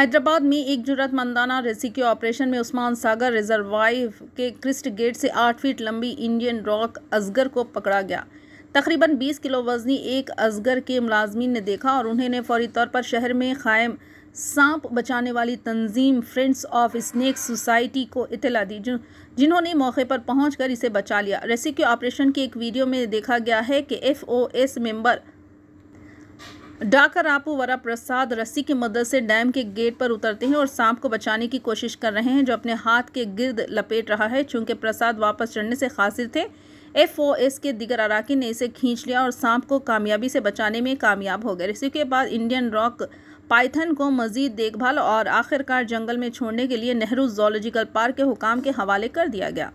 हैदराबाद में एक जरूरतमंदाना rescue operation में उस्मान सागर रिजर्वाइव के क्रिस्ट गेट से आठ फीट लंबी इंडियन रॉक असगर को पकड़ा गया तकरीबन 20 किलो वजनी एक असगर के मुलाजमीन ने देखा और उन्होंने फौरी तौर पर शहर में कायम सांप बचाने वाली तंजीम फ्रेंड्स ऑफ स्नैक सोसाइटी को इतला दी जिन्होंने मौके पर पहुंचकर इसे बचा लिया रेस्क्यू ऑपरेशन की एक वीडियो में देखा गया है कि एफ ओ एस डाकर आपू वरा प्रसाद रस्सी की मदद से डैम के गेट पर उतरते हैं और सांप को बचाने की कोशिश कर रहे हैं जो अपने हाथ के गिर्द लपेट रहा है चूंकि प्रसाद वापस चढ़ने से खासिर थे एफ ओ एस के दिगर अराकी ने इसे खींच लिया और सांप को कामयाबी से बचाने में कामयाब हो गए इसी के बाद इंडियन रॉक पाइथन को मजीद देखभाल और आखिरकार जंगल में छोड़ने के लिए नेहरू जोलॉजिकल पार्क के हुकाम के हवाले कर दिया गया